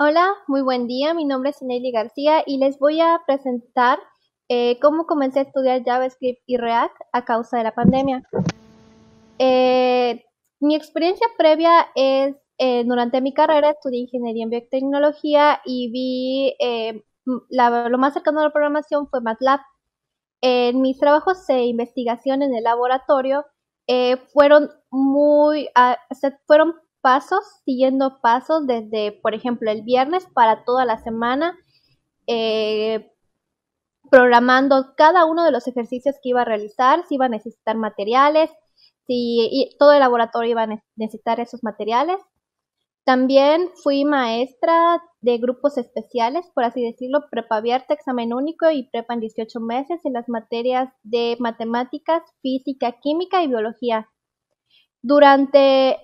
Hola, muy buen día. Mi nombre es Ineli García y les voy a presentar eh, cómo comencé a estudiar JavaScript y React a causa de la pandemia. Eh, mi experiencia previa es, eh, durante mi carrera estudié ingeniería en biotecnología y vi lo más cercano a la programación fue MATLAB. En mis trabajos de investigación en el laboratorio fueron muy, ah, fueron pasos, siguiendo pasos desde, por ejemplo, el viernes para toda la semana, eh, programando cada uno de los ejercicios que iba a realizar, si iba a necesitar materiales, si todo el laboratorio iba a necesitar esos materiales. También fui maestra de grupos especiales, por así decirlo, prepa abierta, examen único y prepa en 18 meses en las materias de matemáticas, física, química y biología. Durante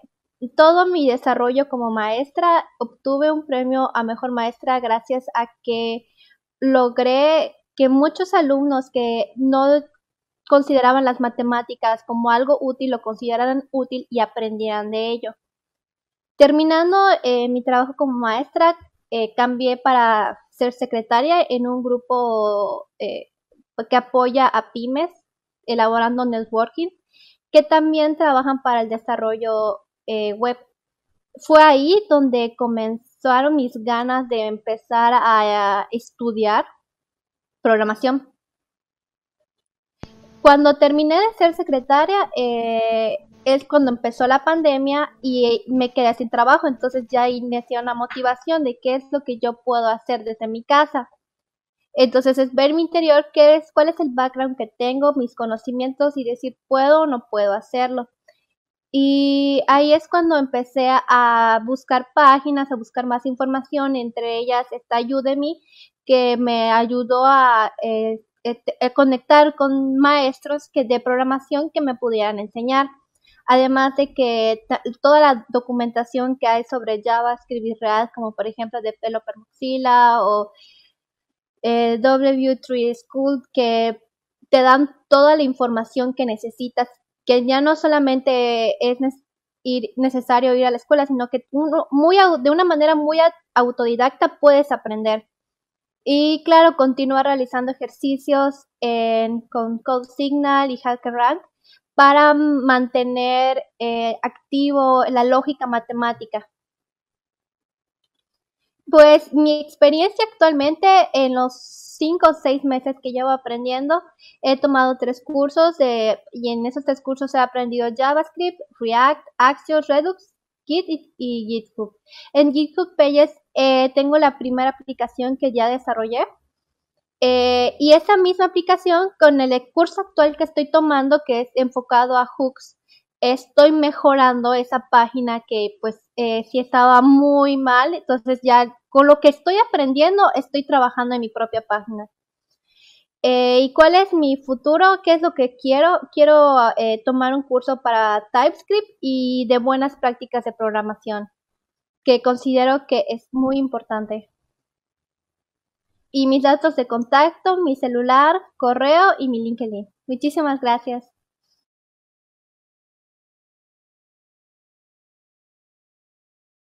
todo mi desarrollo como maestra, obtuve un premio a mejor maestra gracias a que logré que muchos alumnos que no consideraban las matemáticas como algo útil lo consideraran útil y aprendieran de ello. Terminando eh, mi trabajo como maestra, eh, cambié para ser secretaria en un grupo eh, pues, que apoya a pymes elaborando networking, que también trabajan para el desarrollo eh, web. Fue ahí donde comenzaron mis ganas de empezar a, estudiar programación. Cuando terminé de ser secretaria, eh, es cuando empezó la pandemia y me quedé sin trabajo, entonces ya inició una motivación de qué es lo que yo puedo hacer desde mi casa. Entonces es ver mi interior, qué es, cuál es el background que tengo, mis conocimientos y decir puedo o no puedo hacerlo. Y ahí es cuando empecé a buscar páginas, a buscar más información, entre ellas está Udemy, que me ayudó a eh, eh, eh, conectar con maestros que de programación que me pudieran enseñar. Además de que toda la documentación que hay sobre Java, escribir real, como por ejemplo de pelo Permoxila o W3 School, que te dan toda la información que necesitas que ya no solamente es necesario ir a la escuela, sino que uno, muy, de una manera muy autodidacta puedes aprender. Y claro, continúa realizando ejercicios en, con Code Signal y HackerRank para mantener eh, activo la lógica matemática. Pues mi experiencia actualmente en los cinco o seis meses que llevo aprendiendo. He tomado tres cursos de, y en esos tres cursos he aprendido JavaScript, React, Axios, Redux, Git y, GitHub. En GitHub Pages eh, tengo la primera aplicación que ya desarrollé. Eh, y esa misma aplicación con el curso actual que estoy tomando, que es enfocado a hooks, estoy mejorando esa página que pues eh, sí estaba muy mal, entonces ya con lo que estoy aprendiendo, estoy trabajando en mi propia página. Eh, ¿Y cuál es mi futuro? ¿Qué es lo que quiero? Quiero eh, tomar un curso para TypeScript y de buenas prácticas de programación, que considero que es muy importante. Y mis datos de contacto, mi celular, correo y mi LinkedIn. Muchísimas gracias.